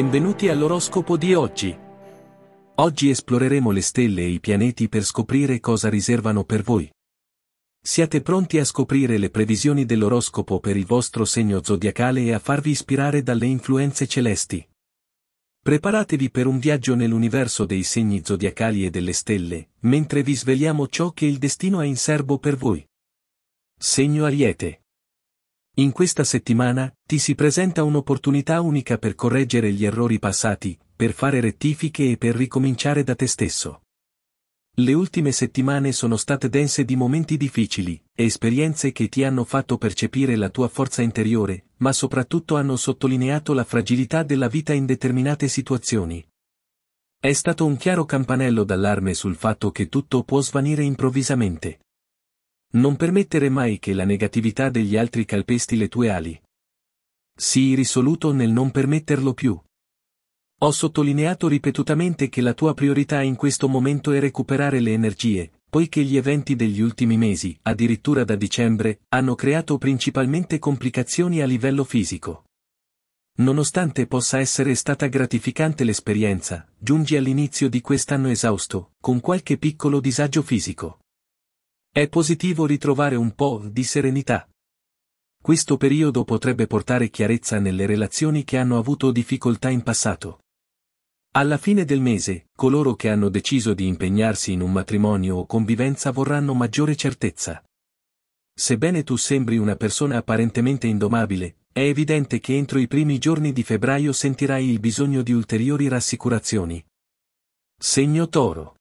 Benvenuti all'oroscopo di oggi. Oggi esploreremo le stelle e i pianeti per scoprire cosa riservano per voi. Siate pronti a scoprire le previsioni dell'oroscopo per il vostro segno zodiacale e a farvi ispirare dalle influenze celesti. Preparatevi per un viaggio nell'universo dei segni zodiacali e delle stelle, mentre vi sveliamo ciò che il destino ha in serbo per voi. Segno Ariete. In questa settimana, ti si presenta un'opportunità unica per correggere gli errori passati, per fare rettifiche e per ricominciare da te stesso. Le ultime settimane sono state dense di momenti difficili, esperienze che ti hanno fatto percepire la tua forza interiore, ma soprattutto hanno sottolineato la fragilità della vita in determinate situazioni. È stato un chiaro campanello d'allarme sul fatto che tutto può svanire improvvisamente. Non permettere mai che la negatività degli altri calpesti le tue ali. Sii risoluto nel non permetterlo più. Ho sottolineato ripetutamente che la tua priorità in questo momento è recuperare le energie, poiché gli eventi degli ultimi mesi, addirittura da dicembre, hanno creato principalmente complicazioni a livello fisico. Nonostante possa essere stata gratificante l'esperienza, giungi all'inizio di quest'anno esausto, con qualche piccolo disagio fisico. È positivo ritrovare un po' di serenità. Questo periodo potrebbe portare chiarezza nelle relazioni che hanno avuto difficoltà in passato. Alla fine del mese, coloro che hanno deciso di impegnarsi in un matrimonio o convivenza vorranno maggiore certezza. Sebbene tu sembri una persona apparentemente indomabile, è evidente che entro i primi giorni di febbraio sentirai il bisogno di ulteriori rassicurazioni. Segno Toro.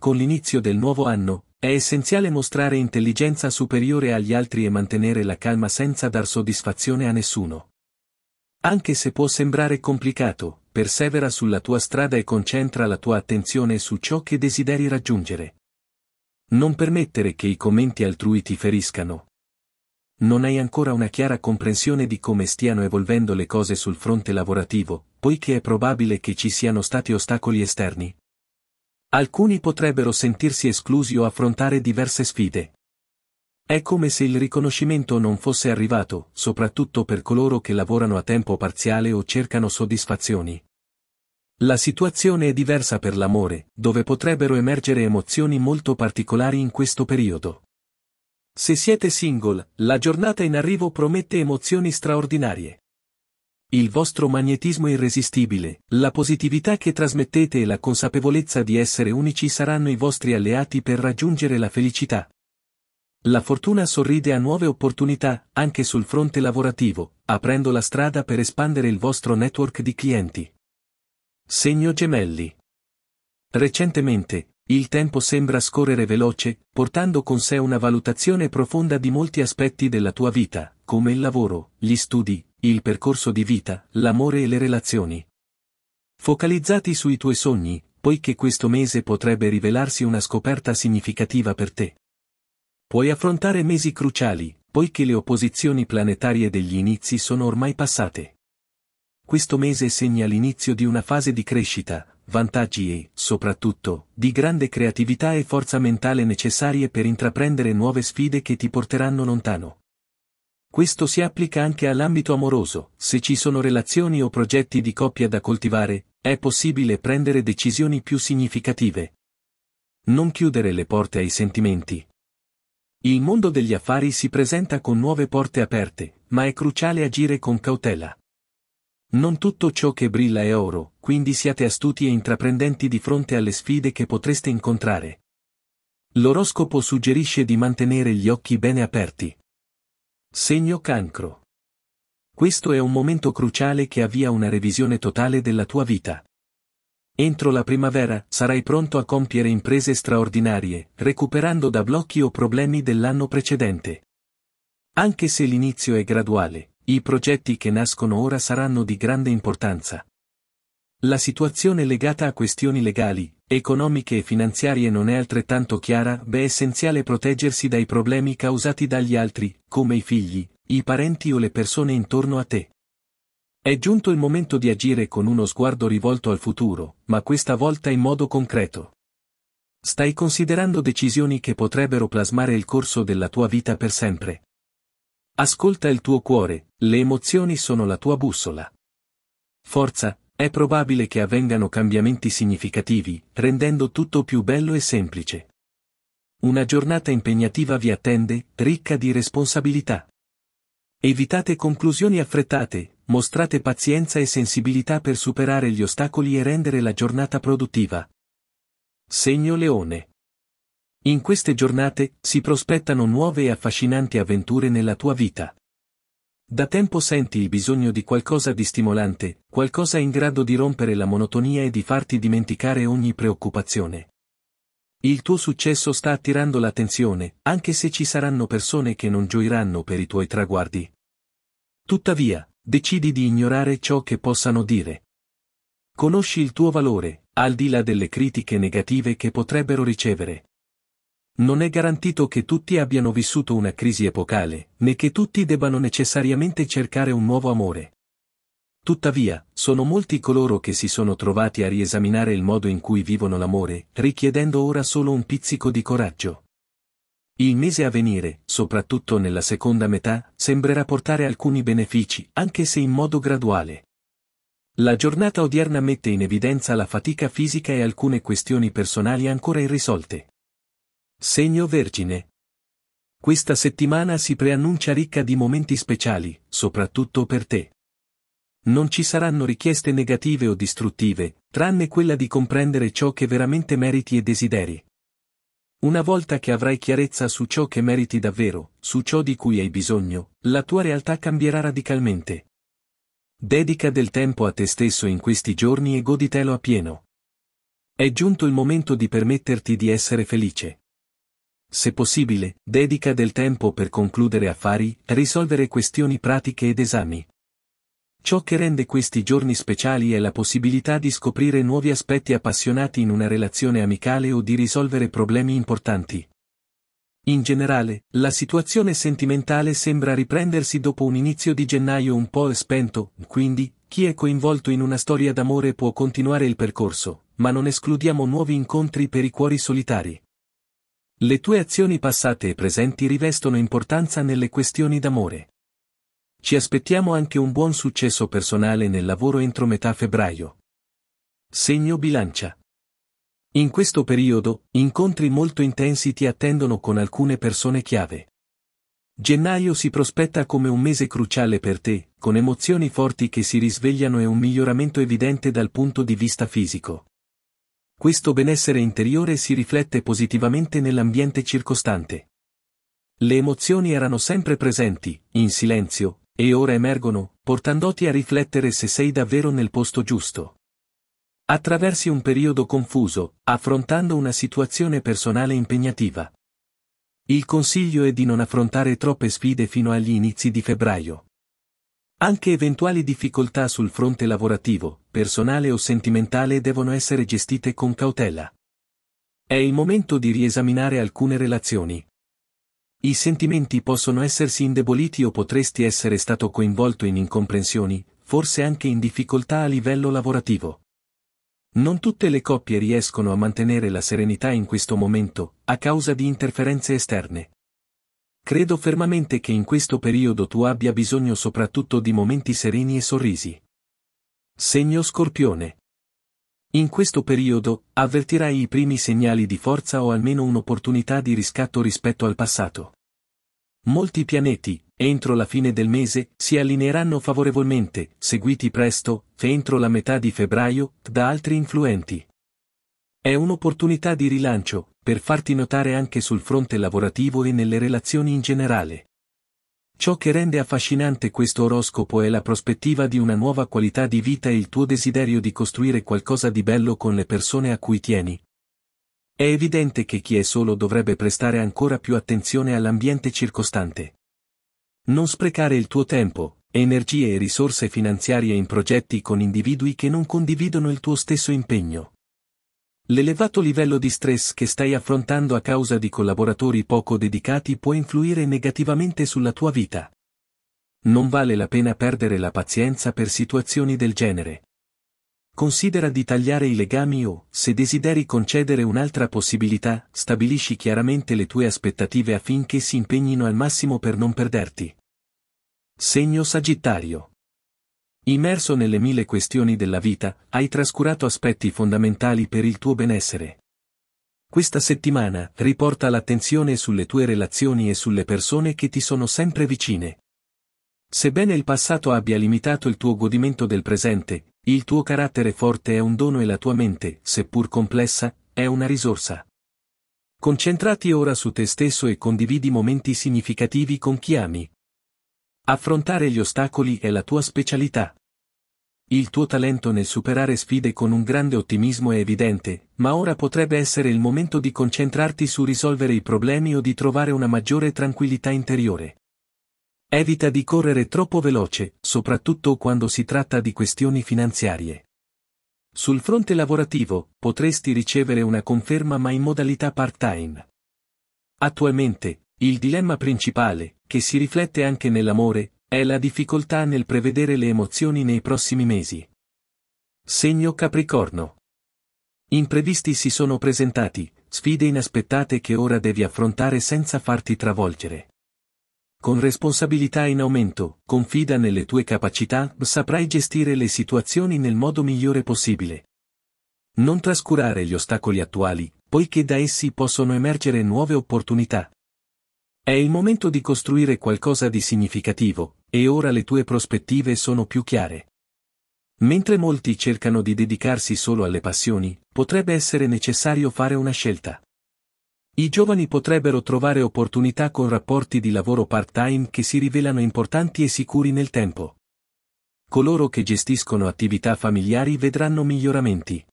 Con l'inizio del nuovo anno, è essenziale mostrare intelligenza superiore agli altri e mantenere la calma senza dar soddisfazione a nessuno. Anche se può sembrare complicato, persevera sulla tua strada e concentra la tua attenzione su ciò che desideri raggiungere. Non permettere che i commenti altrui ti feriscano. Non hai ancora una chiara comprensione di come stiano evolvendo le cose sul fronte lavorativo, poiché è probabile che ci siano stati ostacoli esterni. Alcuni potrebbero sentirsi esclusi o affrontare diverse sfide. È come se il riconoscimento non fosse arrivato, soprattutto per coloro che lavorano a tempo parziale o cercano soddisfazioni. La situazione è diversa per l'amore, dove potrebbero emergere emozioni molto particolari in questo periodo. Se siete single, la giornata in arrivo promette emozioni straordinarie. Il vostro magnetismo irresistibile, la positività che trasmettete e la consapevolezza di essere unici saranno i vostri alleati per raggiungere la felicità. La fortuna sorride a nuove opportunità, anche sul fronte lavorativo, aprendo la strada per espandere il vostro network di clienti. Segno gemelli. Recentemente, il tempo sembra scorrere veloce, portando con sé una valutazione profonda di molti aspetti della tua vita, come il lavoro, gli studi, il percorso di vita, l'amore e le relazioni. Focalizzati sui tuoi sogni, poiché questo mese potrebbe rivelarsi una scoperta significativa per te. Puoi affrontare mesi cruciali, poiché le opposizioni planetarie degli inizi sono ormai passate. Questo mese segna l'inizio di una fase di crescita, vantaggi e, soprattutto, di grande creatività e forza mentale necessarie per intraprendere nuove sfide che ti porteranno lontano. Questo si applica anche all'ambito amoroso, se ci sono relazioni o progetti di coppia da coltivare, è possibile prendere decisioni più significative. Non chiudere le porte ai sentimenti. Il mondo degli affari si presenta con nuove porte aperte, ma è cruciale agire con cautela. Non tutto ciò che brilla è oro, quindi siate astuti e intraprendenti di fronte alle sfide che potreste incontrare. L'oroscopo suggerisce di mantenere gli occhi bene aperti. Segno cancro. Questo è un momento cruciale che avvia una revisione totale della tua vita. Entro la primavera sarai pronto a compiere imprese straordinarie, recuperando da blocchi o problemi dell'anno precedente. Anche se l'inizio è graduale, i progetti che nascono ora saranno di grande importanza. La situazione legata a questioni legali, economiche e finanziarie non è altrettanto chiara, beh è essenziale proteggersi dai problemi causati dagli altri, come i figli, i parenti o le persone intorno a te. È giunto il momento di agire con uno sguardo rivolto al futuro, ma questa volta in modo concreto. Stai considerando decisioni che potrebbero plasmare il corso della tua vita per sempre. Ascolta il tuo cuore, le emozioni sono la tua bussola. Forza, è probabile che avvengano cambiamenti significativi, rendendo tutto più bello e semplice. Una giornata impegnativa vi attende, ricca di responsabilità. Evitate conclusioni affrettate, mostrate pazienza e sensibilità per superare gli ostacoli e rendere la giornata produttiva. Segno Leone in queste giornate si prospettano nuove e affascinanti avventure nella tua vita. Da tempo senti il bisogno di qualcosa di stimolante, qualcosa in grado di rompere la monotonia e di farti dimenticare ogni preoccupazione. Il tuo successo sta attirando l'attenzione, anche se ci saranno persone che non gioiranno per i tuoi traguardi. Tuttavia, decidi di ignorare ciò che possano dire. Conosci il tuo valore, al di là delle critiche negative che potrebbero ricevere. Non è garantito che tutti abbiano vissuto una crisi epocale, né che tutti debbano necessariamente cercare un nuovo amore. Tuttavia, sono molti coloro che si sono trovati a riesaminare il modo in cui vivono l'amore, richiedendo ora solo un pizzico di coraggio. Il mese a venire, soprattutto nella seconda metà, sembrerà portare alcuni benefici, anche se in modo graduale. La giornata odierna mette in evidenza la fatica fisica e alcune questioni personali ancora irrisolte. Segno Vergine. Questa settimana si preannuncia ricca di momenti speciali, soprattutto per te. Non ci saranno richieste negative o distruttive, tranne quella di comprendere ciò che veramente meriti e desideri. Una volta che avrai chiarezza su ciò che meriti davvero, su ciò di cui hai bisogno, la tua realtà cambierà radicalmente. Dedica del tempo a te stesso in questi giorni e goditelo a pieno. È giunto il momento di permetterti di essere felice. Se possibile, dedica del tempo per concludere affari, risolvere questioni pratiche ed esami. Ciò che rende questi giorni speciali è la possibilità di scoprire nuovi aspetti appassionati in una relazione amicale o di risolvere problemi importanti. In generale, la situazione sentimentale sembra riprendersi dopo un inizio di gennaio un po' spento, quindi, chi è coinvolto in una storia d'amore può continuare il percorso, ma non escludiamo nuovi incontri per i cuori solitari. Le tue azioni passate e presenti rivestono importanza nelle questioni d'amore. Ci aspettiamo anche un buon successo personale nel lavoro entro metà febbraio. Segno bilancia. In questo periodo, incontri molto intensi ti attendono con alcune persone chiave. Gennaio si prospetta come un mese cruciale per te, con emozioni forti che si risvegliano e un miglioramento evidente dal punto di vista fisico questo benessere interiore si riflette positivamente nell'ambiente circostante. Le emozioni erano sempre presenti, in silenzio, e ora emergono, portandoti a riflettere se sei davvero nel posto giusto. Attraversi un periodo confuso, affrontando una situazione personale impegnativa. Il consiglio è di non affrontare troppe sfide fino agli inizi di febbraio. Anche eventuali difficoltà sul fronte lavorativo, personale o sentimentale devono essere gestite con cautela. È il momento di riesaminare alcune relazioni. I sentimenti possono essersi indeboliti o potresti essere stato coinvolto in incomprensioni, forse anche in difficoltà a livello lavorativo. Non tutte le coppie riescono a mantenere la serenità in questo momento, a causa di interferenze esterne. Credo fermamente che in questo periodo tu abbia bisogno soprattutto di momenti sereni e sorrisi. Segno Scorpione. In questo periodo, avvertirai i primi segnali di forza o almeno un'opportunità di riscatto rispetto al passato. Molti pianeti, entro la fine del mese, si allineeranno favorevolmente, seguiti presto, entro la metà di febbraio, da altri influenti. È un'opportunità di rilancio, per farti notare anche sul fronte lavorativo e nelle relazioni in generale. Ciò che rende affascinante questo oroscopo è la prospettiva di una nuova qualità di vita e il tuo desiderio di costruire qualcosa di bello con le persone a cui tieni. È evidente che chi è solo dovrebbe prestare ancora più attenzione all'ambiente circostante. Non sprecare il tuo tempo, energie e risorse finanziarie in progetti con individui che non condividono il tuo stesso impegno. L'elevato livello di stress che stai affrontando a causa di collaboratori poco dedicati può influire negativamente sulla tua vita. Non vale la pena perdere la pazienza per situazioni del genere. Considera di tagliare i legami o, se desideri concedere un'altra possibilità, stabilisci chiaramente le tue aspettative affinché si impegnino al massimo per non perderti. Segno Sagittario Immerso nelle mille questioni della vita, hai trascurato aspetti fondamentali per il tuo benessere. Questa settimana riporta l'attenzione sulle tue relazioni e sulle persone che ti sono sempre vicine. Sebbene il passato abbia limitato il tuo godimento del presente, il tuo carattere forte è un dono e la tua mente, seppur complessa, è una risorsa. Concentrati ora su te stesso e condividi momenti significativi con chi ami, Affrontare gli ostacoli è la tua specialità. Il tuo talento nel superare sfide con un grande ottimismo è evidente, ma ora potrebbe essere il momento di concentrarti su risolvere i problemi o di trovare una maggiore tranquillità interiore. Evita di correre troppo veloce, soprattutto quando si tratta di questioni finanziarie. Sul fronte lavorativo, potresti ricevere una conferma ma in modalità part-time. Attualmente, il dilemma principale, che si riflette anche nell'amore, è la difficoltà nel prevedere le emozioni nei prossimi mesi. Segno Capricorno. Imprevisti si sono presentati, sfide inaspettate che ora devi affrontare senza farti travolgere. Con responsabilità in aumento, confida nelle tue capacità, saprai gestire le situazioni nel modo migliore possibile. Non trascurare gli ostacoli attuali, poiché da essi possono emergere nuove opportunità. È il momento di costruire qualcosa di significativo, e ora le tue prospettive sono più chiare. Mentre molti cercano di dedicarsi solo alle passioni, potrebbe essere necessario fare una scelta. I giovani potrebbero trovare opportunità con rapporti di lavoro part-time che si rivelano importanti e sicuri nel tempo. Coloro che gestiscono attività familiari vedranno miglioramenti.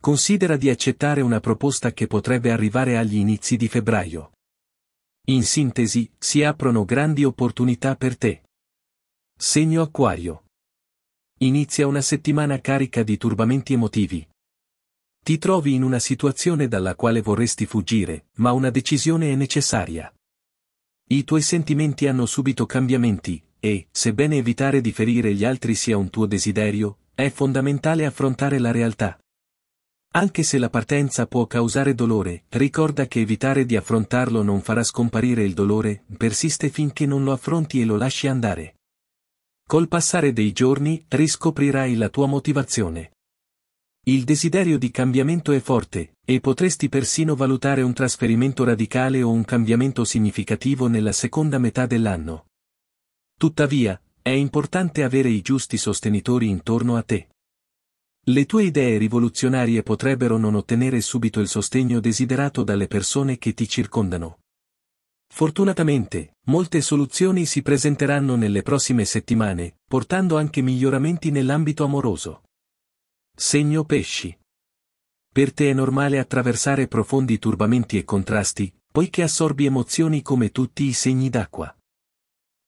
Considera di accettare una proposta che potrebbe arrivare agli inizi di febbraio. In sintesi, si aprono grandi opportunità per te. Segno Acquario. Inizia una settimana carica di turbamenti emotivi. Ti trovi in una situazione dalla quale vorresti fuggire, ma una decisione è necessaria. I tuoi sentimenti hanno subito cambiamenti, e, sebbene evitare di ferire gli altri sia un tuo desiderio, è fondamentale affrontare la realtà. Anche se la partenza può causare dolore, ricorda che evitare di affrontarlo non farà scomparire il dolore, persiste finché non lo affronti e lo lasci andare. Col passare dei giorni, riscoprirai la tua motivazione. Il desiderio di cambiamento è forte, e potresti persino valutare un trasferimento radicale o un cambiamento significativo nella seconda metà dell'anno. Tuttavia, è importante avere i giusti sostenitori intorno a te. Le tue idee rivoluzionarie potrebbero non ottenere subito il sostegno desiderato dalle persone che ti circondano. Fortunatamente, molte soluzioni si presenteranno nelle prossime settimane, portando anche miglioramenti nell'ambito amoroso. Segno pesci. Per te è normale attraversare profondi turbamenti e contrasti, poiché assorbi emozioni come tutti i segni d'acqua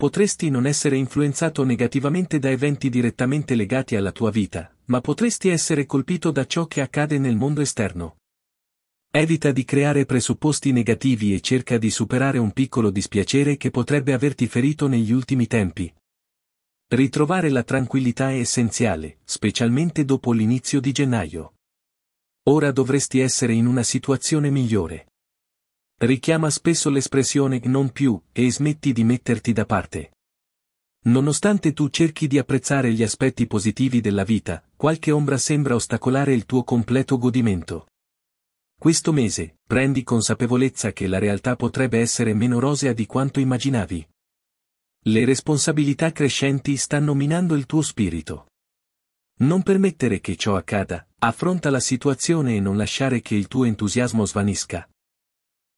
potresti non essere influenzato negativamente da eventi direttamente legati alla tua vita, ma potresti essere colpito da ciò che accade nel mondo esterno. Evita di creare presupposti negativi e cerca di superare un piccolo dispiacere che potrebbe averti ferito negli ultimi tempi. Ritrovare la tranquillità è essenziale, specialmente dopo l'inizio di gennaio. Ora dovresti essere in una situazione migliore. Richiama spesso l'espressione non più e smetti di metterti da parte. Nonostante tu cerchi di apprezzare gli aspetti positivi della vita, qualche ombra sembra ostacolare il tuo completo godimento. Questo mese, prendi consapevolezza che la realtà potrebbe essere meno rosea di quanto immaginavi. Le responsabilità crescenti stanno minando il tuo spirito. Non permettere che ciò accada, affronta la situazione e non lasciare che il tuo entusiasmo svanisca,